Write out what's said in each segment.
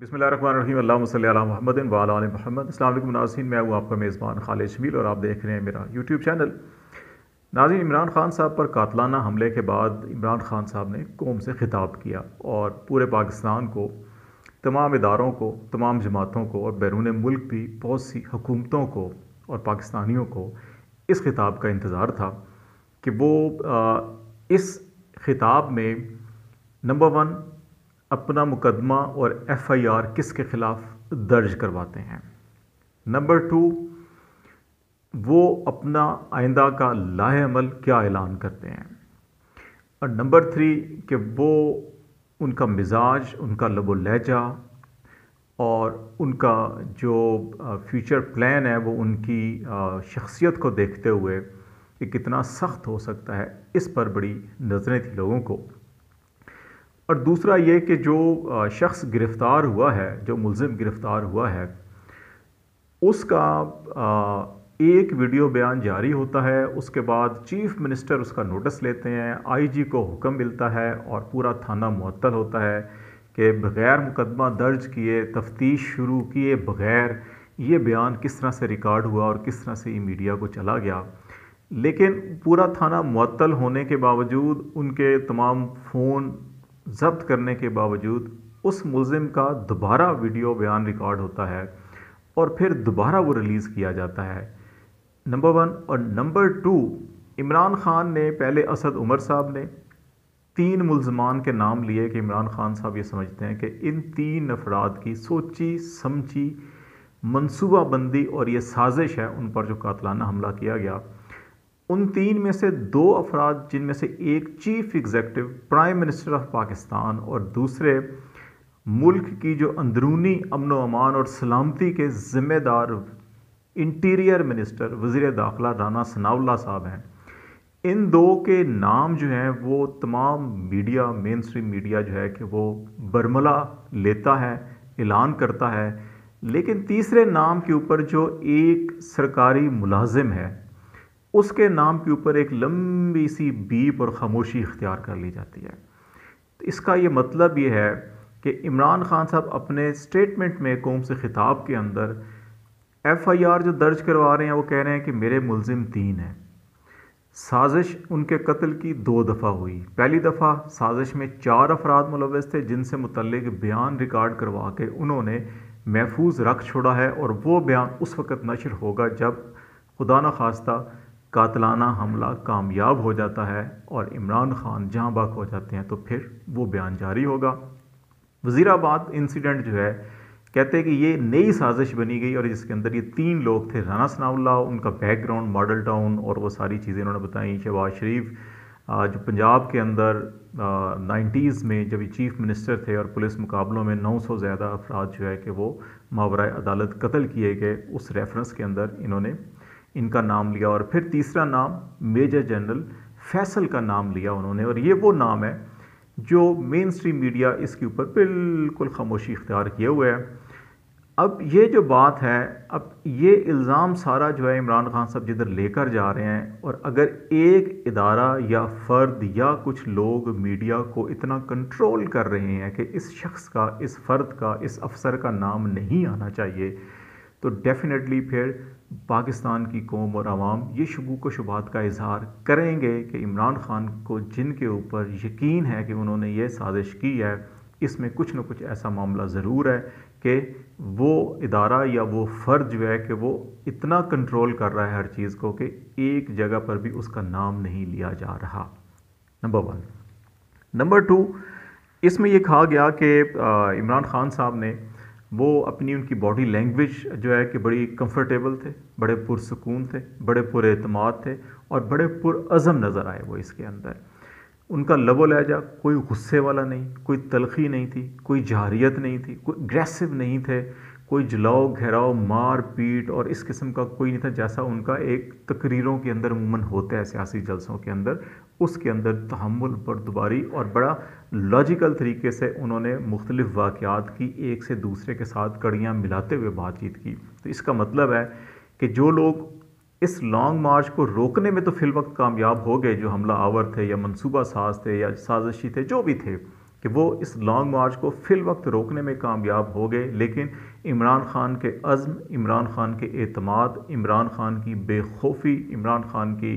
बिसमीम महमद वाल महमद अल्लाम नाजीन मैं हूँ आपका मेज़बान खालिद शमील और आप देख रहे हैं मेरा यूट्यूब चैनल नाजिन इमरान खान साहब पर कातलाना हमले के बाद इमरान खान साहब ने कौम से खिताब किया और पूरे पाकिस्तान को तमाम इदारों को तमाम जमातों को और बैरून मुल्क भी बहुत सी हुकूमतों को और पाकिस्तानियों को इस खिताब का इंतज़ार था कि वो आ, इस खिताब में नंबर वन अपना मुकदमा और एफआईआर किसके ख़िलाफ़ दर्ज करवाते हैं नंबर टू वो अपना आइंदा का लाह अमल क्या ऐलान करते हैं और नंबर थ्री कि वो उनका मिजाज उनका लबो लहजा और उनका जो फ्यूचर प्लान है वो उनकी शख्सियत को देखते हुए कि कितना सख्त हो सकता है इस पर बड़ी नज़रें थी लोगों को और दूसरा ये कि जो शख्स गिरफ़्तार हुआ है जो मुलिम गिरफ़्तार हुआ है उसका एक वीडियो बयान जारी होता है उसके बाद चीफ़ मिनिस्टर उसका नोटिस लेते हैं आईजी को हुक्म मिलता है और पूरा थाना मअतल होता है कि बग़ैर मुकदमा दर्ज किए तफ्तीश शुरू किए बग़ैर ये बयान किस तरह से रिकॉर्ड हुआ और किस तरह से ये मीडिया को चला गया लेकिन पूरा थाना मअतल होने के बावजूद उनके तमाम फ़ोन जब्त करने के बावजूद उस मुलिम का दोबारा वीडियो बयान रिकॉर्ड होता है और फिर दोबारा वो रिलीज़ किया जाता है नंबर वन और नंबर टू इमरान ख़ान ने पहले असद उमर साहब ने तीन मुलजमान के नाम लिए कि इमरान खान साहब ये समझते हैं कि इन तीन अफराद की सोची समझी मनसूबाबंदी और ये साजिश है उन पर जो कातलाना हमला किया गया उन तीन में से दो अफराद जिनमें से एक chief executive prime minister of Pakistan और दूसरे मुल्क की जो अंदरूनी अमन अमान और सलामती के ज़िम्मेदार इंटीरियर मिनिस्टर वज़ी दाखिला राना सनावला साहब हैं इन दो के नाम जो हैं वो तमाम मीडिया मेन स्ट्रीम मीडिया जो है कि वो बर्मला लेता है ऐलान करता है लेकिन तीसरे नाम के ऊपर जो एक सरकारी मुलाजिम है उसके नाम के ऊपर एक लंबी सी बीप और ख़ामोशी इख्तियार कर ली जाती है तो इसका ये मतलब ये है कि इमरान खान साहब अपने स्टेटमेंट में कौम से ख़िताब के अंदर एफ़ आई आर जो दर्ज करवा रहे हैं वो कह रहे हैं कि मेरे मुलजिम तीन हैं साजिश उनके कत्ल की दो दफ़ा हुई पहली दफ़ा साजिश में चार अफराद मुलवस थे जिनसे मुतलक बयान रिकॉर्ड करवा के उन्होंने महफूज रख छोड़ा है और वो बयान उस वक़्त नशर होगा जब खुदा न खास्ता कातलाना हमला कामयाब हो जाता है और इमरान खान जहाँ बाक हो जाते हैं तो फिर वो बयान जारी होगा वज़ीराबाद इंसिडेंट जो है कहते हैं कि ये नई साजिश बनी गई और जिसके अंदर ये तीन लोग थे राना सनाउल्ला उनका बैकग्राउंड मॉडल टाउन और वो सारी चीज़ें उन्होंने बताई शहबाज शरीफ जो पंजाब के अंदर नाइन्टीज़ में जब ये चीफ़ मिनिस्टर थे और पुलिस मुकाबलों में 900 ज़्यादा अफराद जो है कि वो मावरा अदालत कत्ल किए गए उस रेफरेंस के अंदर इन्होंने इनका नाम लिया और फिर तीसरा नाम मेजर जनरल फैसल का नाम लिया उन्होंने और ये वो नाम है जो मेन स्ट्रीम मीडिया इसके ऊपर बिल्कुल खामोशी इख्तियार किए हुए है अब ये जो बात है अब ये इल्ज़ाम सारा जो है इमरान खान साहब जिधर लेकर जा रहे हैं और अगर एक इदारा या फ़र्द या कुछ लोग मीडिया को इतना कंट्रोल कर रहे हैं कि इस शख्स का इस फ़र्द का इस अफसर का नाम नहीं आना चाहिए तो डेफ़िनेटली फिर पाकिस्तान की कौम और आवाम ये शबूक व शुबात का इजहार करेंगे कि इमरान खान को जिनके ऊपर यकीन है कि उन्होंने ये साजिश की है इसमें कुछ ना कुछ ऐसा मामला ज़रूर है कि वो इदारा या वो फ़र्ज जो है कि वो इतना कंट्रोल कर रहा है हर चीज़ को कि एक जगह पर भी उसका नाम नहीं लिया जा रहा नंबर वन नंबर टू इसमें यह कहा गया कि इमरान खान साहब ने वो अपनी उनकी बॉडी लैंग्वेज जो है कि बड़ी कंफर्टेबल थे बड़े पुरसकून थे बड़े पुरमाद थे और बड़े पुरज़म नज़र आए वो इसके अंदर उनका लबो लहजा कोई गुस्से वाला नहीं कोई तलखी नहीं थी कोई जहरीत नहीं थी कोई अग्रेसिव नहीं थे कोई जलाओ घेराओ मार पीट और इस किस्म का कोई नहीं था जैसा उनका एक तकरीरों के अंदर उमूमन होता है सियासी जलसों के अंदर उसके अंदर तहमुल बरदबारी और बड़ा लॉजिकल तरीके से उन्होंने मुख्तलिफ़ वाक़ात की एक से दूसरे के साथ कड़ियाँ मिलाते हुए बातचीत की तो इसका मतलब है कि जो लोग इस लॉन्ग मार्च को रोकने में तो फिल वक्त कामयाब हो गए जो हमला आवर थे या मनसूबा साज थे या साजिशी थे जो भी थे कि वो इस लॉन्ग मार्च को फिल वक्त रोकने में कामयाब हो गए लेकिन इमरान खान के अज़म इमरान खान के अतमाद इमरान खान की बेखौफी इमरान खान की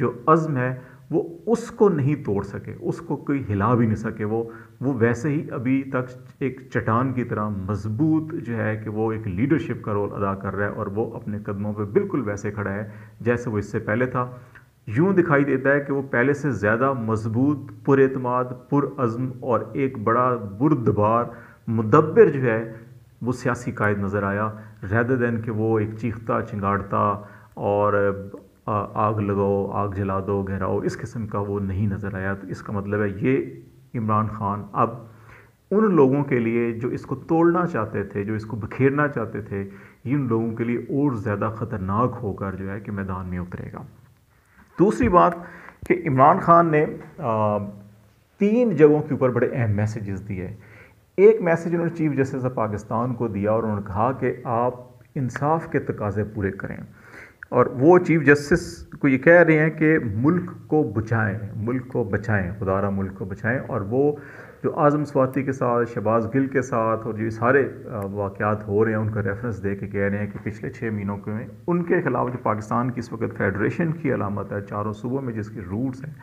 जो अज़म है वो उसको नहीं तोड़ सके उसको कोई हिला भी नहीं सके वो वो वैसे ही अभी तक एक चटान की तरह मजबूत जो है कि वो एक लीडरशिप का रोल अदा कर रहा है और वो अपने कदमों पे बिल्कुल वैसे खड़ा है जैसे वो इससे पहले था यूं दिखाई देता है कि वो पहले से ज़्यादा मजबूत पुरमाद पुरज़म और एक बड़ा बुरदबार मुदब्बर जो है वो सियासी कायद नज़र आया रैदर दैन कि वो एक चीखता चिंगाड़ता और आग लगाओ आग जला दो गहराओ इस किस्म का वो नहीं नज़र आया तो इसका मतलब है ये इमरान खान अब उन लोगों के लिए जो इसको तोड़ना चाहते थे जो इसको बखेरना चाहते थे इन लोगों के लिए और ज़्यादा ख़तरनाक होकर जो है कि मैदान में उतरेगा दूसरी बात कि इमरान खान ने आ, तीन जगहों के ऊपर बड़े अहम मैसेजेस दिए एक मैसेज उन्होंने चीफ जस्टिस ऑफ पाकिस्तान को दिया और उन्होंने कहा कि आप इंसाफ के तकाजे पूरे करें और वो चीफ जस्टिस को ये कह रहे हैं कि मुल्क को बचाएं मुल्क को बचाएं खुदारा मुल्क को बचाएं और वो जो आज़म स्वाति के साथ शहबाज़ गिल के साथ और जो सारे वाक़ात हो रहे हैं उनका रेफरेंस दे के कह रहे हैं कि पिछले छः महीनों के में उनके ख़िलाफ़ जो पाकिस्तान की इस वक्त फेडरेशन की अलामत है चारों सूबों में जिसके रूट्स हैं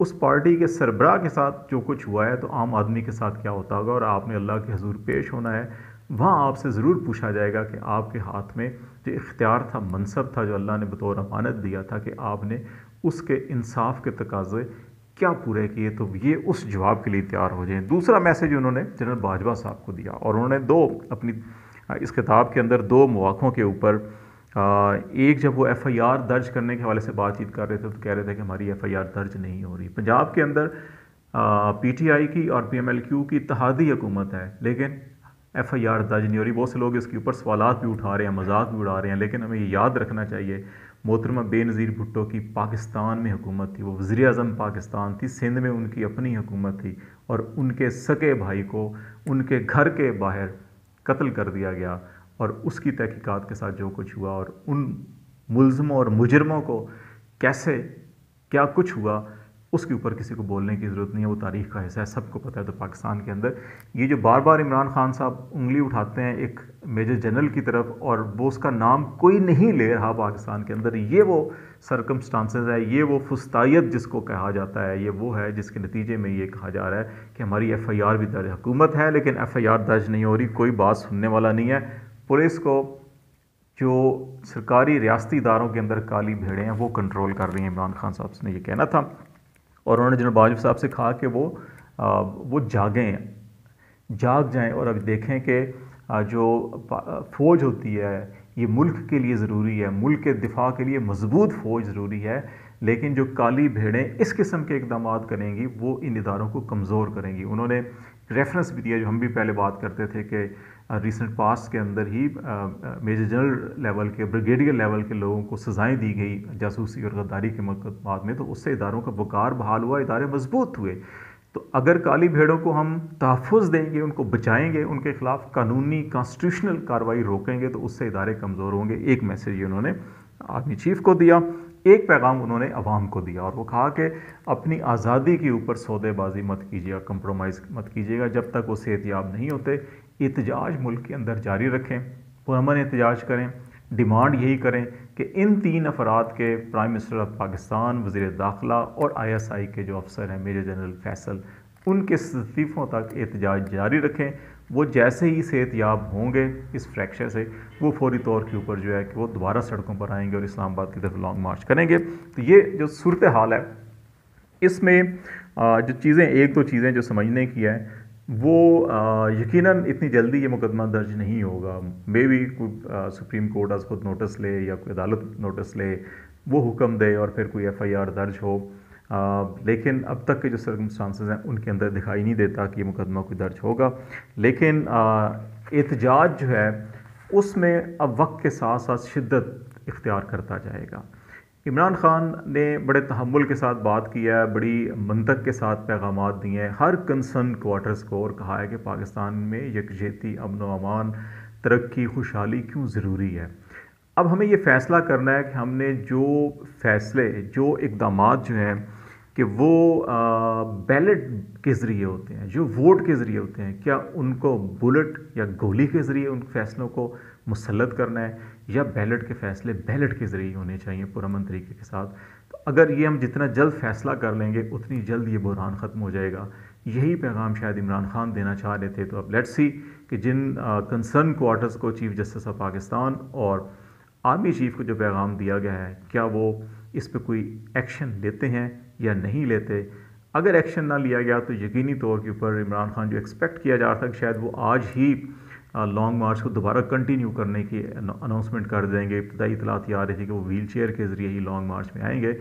उस पार्टी के सरबराह के साथ जो कुछ हुआ है तो आम आदमी के साथ क्या होता होगा और आपने अल्लाह के हजूर पेश होना है वहाँ आपसे ज़रूर पूछा जाएगा कि आपके हाथ में जो इख्तियार था मनसब था जो अल्लाह ने बतौर अमानत दिया था कि आपने उसके इंसाफ के तकाजे क्या पूरे किए तो ये उस जवाब के लिए तैयार हो जाए दूसरा मैसेज उन्होंने जनरल बाजवा साहब को दिया और उन्होंने दो अपनी इस किताब के अंदर दो मौक़ों के ऊपर एक जब वो एफ़ आई आर दर्ज करने के हवाले से बातचीत कर रहे थे तो कह रहे थे कि हमारी एफ़ आई आर दर्ज नहीं हो रही पंजाब के अंदर पी टी आई की और पी एम एल क्यू की तहादी हुकूमत है लेकिन एफ आई आर दर्ज नहीं हो रही बहुत से लोग इसके ऊपर सवाल भी उठा रहे हैं मजाक भी उड़ा रहे हैं लेकिन हमें ये याद रखना चाहिए मोहतरमा बेनज़ीर भुट्टो की पाकिस्तान में हुकूमत थी वो वज़ी अजम पाकिस्तान थी सिंध में उनकी अपनी हुकूमत थी और उनके सके भाई को उनके घर के बाहर कत्ल कर दिया गया और उसकी तहकीकात के साथ जो कुछ हुआ और उन मुलमों और मुजरमों को कैसे क्या कुछ हुआ उसके ऊपर किसी को बोलने की ज़रूरत नहीं है वो तारीख का हिस्सा है सबको पता है तो पाकिस्तान के अंदर ये जो बार बार इमरान खान साहब उंगली उठाते हैं एक मेजर जनरल की तरफ और वो उसका नाम कोई नहीं ले रहा पाकिस्तान के अंदर ये वो सरकमस्टांसेस है ये वो फुस्तायत जिसको कहा जाता है ये वो है जिसके नतीजे में ये कहा जा रहा है कि हमारी एफ़ आई आर भी दर्ज हुकूमत है लेकिन एफ़ आई आर दर्ज नहीं हो रही कोई बात सुनने वाला नहीं है पुलिस को जो सरकारी रियाती इदारों के अंदर काली भेड़ें हैं वो कंट्रोल कर रही हैं इमरान खान साहब ने यह कहना था और उन्होंने जनरल बाजवा साहब से कहा कि वो आ, वो जागें जाग जाएं और अब देखें कि जो फ़ौज होती है ये मुल्क के लिए ज़रूरी है मुल्क के दिफा के लिए मजबूत फ़ौज ज़रूरी है लेकिन जो काली भेड़ें इस किस्म के इकदाम करेंगी वो इन इदारों को कमज़ोर करेंगी उन्होंने रेफरेंस भी दिया जो हम भी पहले बात करते थे कि रिसेंट पास्ट के अंदर ही मेजर जनरल लेवल के ब्रिगेडियर लेवल के लोगों को सज़ाएं दी गई जासूसी और गद्दारी के बाद में तो उससे इदारों का बुकार बहाल हुआ इदारे मजबूत हुए तो अगर काली भेड़ों को हम तहफ़ देंगे उनको बचाएंगे उनके ख़िलाफ़ कानूनी कॉन्स्टिट्यूशनल कार्रवाई रोकेंगे तो उससे इदारे कमज़ोर होंगे एक मैसेज ये उन्होंने आर्मी चीफ को दिया एक पैगाम उन्होंने अवाम को दिया और वो कहा कि अपनी आज़ादी के ऊपर सौदेबाजी मत कीजिएगा कंप्रोमाइज़ मत कीजिएगा जब तक वो सेहतियाब नहीं होते एहतजाज मुल्क के अंदर जारी रखें पुरमन एहतजाज करें डिमांड यही करें कि इन तीन अफराद के प्राइम मिनिस्टर ऑफ पाकिस्तान वजीर दाखिला और आई एस आई के जो अफसर हैं मेजर जनरल फैसल उनके इस्तीफ़ों तक एहतजाज जारी रखें वो जैसे ही सेहत याब होंगे इस फ्रैक्चर से वो फौरी तौर के ऊपर जो है कि वो दोबारा सड़कों पर आएंगे और इस्लामाबाद की तरफ लॉन्ग मार्च करेंगे तो ये जो सूरत हाल है इसमें जो चीज़ें एक दो तो चीज़ें जो समझने की है वो यकीनन इतनी जल्दी ये मुकदमा दर्ज नहीं होगा मे बी सुप्रीम कोर्ट आज खुद नोटिस ले या कोई अदालत नोटिस ले वो हुक्म दे और फिर कोई एफआईआर दर्ज हो आ, लेकिन अब तक के जो सर्कमस्टांसेस हैं उनके अंदर दिखाई नहीं देता कि ये मुकदमा कोई दर्ज होगा लेकिन एहतजाज जो है उसमें अब वक्त के साथ साथ शिद्दत इख्तियार करता जाएगा इमरान खान ने बड़े तहमुल के साथ बात किया है बड़ी मंतक के साथ पैगाम दिए हैं हर कंसर्न क्वार्टर्स को और कहा है कि पाकिस्तान में यकजहती अमन अमान तरक्की खुशहाली क्यों ज़रूरी है अब हमें ये फ़ैसला करना है कि हमने जो फ़ैसले जो इकदाम जो हैं कि वो बैलेट के ज़रिए होते हैं जो वोट के ज़रिए होते हैं क्या उनको बुलेट या गोली के ज़रिए उन फैसलों को मुसलत करना है या बैलेट के फैसले बैलेट के ज़रिए होने चाहिए पुरमन तरीके के साथ तो अगर ये हम जितना जल्द फैसला कर लेंगे उतनी जल्द ये बहरान ख़त्म हो जाएगा यही पैगाम शायद इमरान खान देना चाह रहे थे तो अब लेट्स सी कि जिन कंसर्न क्वार्टर्स को चीफ जस्टिस ऑफ पाकिस्तान और आर्मी चीफ को जो पैगाम दिया गया है क्या वो इस पर कोई एक्शन लेते हैं या नहीं लेते अगर एक्शन ना लिया गया तो यकीनी तौर के ऊपर इमरान खान जो एक्सपेक्ट किया जा रहा था कि शायद वो आज ही लॉन्ग मार्च को दोबारा कंटिन्यू करने की अनाउंसमेंट कर देंगे इब्तदाई इतलात ये आ रही थी कि वो व्हील चेयर के ज़रिए ही लॉन्ग मार्च में आएंगे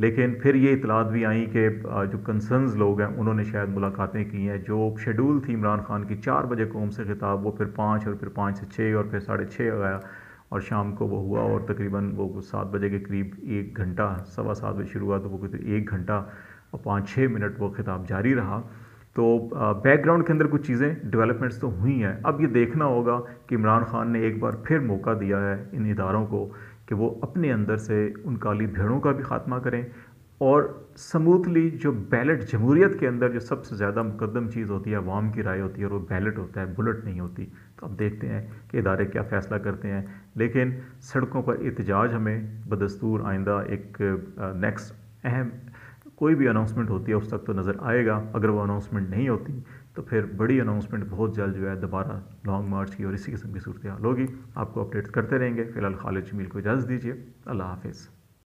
लेकिन फिर ये इतलात भी आई कि जो कंसर्नज लोग हैं उन्होंने शायद मुलाकातें की हैं जो शेड्यूल थी इमरान खान की चार बजे कौम से खिताब वो फिर पाँच और फिर पाँच से छः और फिर साढ़े छः आया और शाम को वो हुआ और तकरीबन वो सात बजे के करीब एक घंटा सवा सात बजे शुरू हुआ तो वो एक घंटा और पाँच छः मिनट वो खिताब जारी रहा तो बैकग्राउंड के अंदर कुछ चीज़ें डेवलपमेंट्स तो हुई हैं अब ये देखना होगा कि इमरान खान ने एक बार फिर मौका दिया है इन इदारों को कि वो अपने अंदर से उन काली भेड़ों का भी खात्मा करें और समूथली जो बैलेट जमहूरीत के अंदर जो सबसे ज़्यादा मुकदम चीज़ होती है वाम की राय होती है और वो बैलेट होता है बुलेट नहीं होती तो अब देखते हैं कि इदारे क्या फ़ैसला करते हैं लेकिन सड़कों पर एहतजाज हमें बदस्तूर आइंदा एक नेक्स्ट अहम कोई भी अनाउंसमेंट होती है उस तक तो नज़र आएगा अगर वो अनाउंसमेंट नहीं होती तो फिर बड़ी अनाउंसमेंट बहुत जल्द जो है दोबारा लॉन्ग मार्च की और इसी किस्म की सूरत हाल होगी आपको अपडेट करते रहेंगे फ़िलहाल खालिद जमील को इजाज़त दीजिए अल्लाह हाफिज़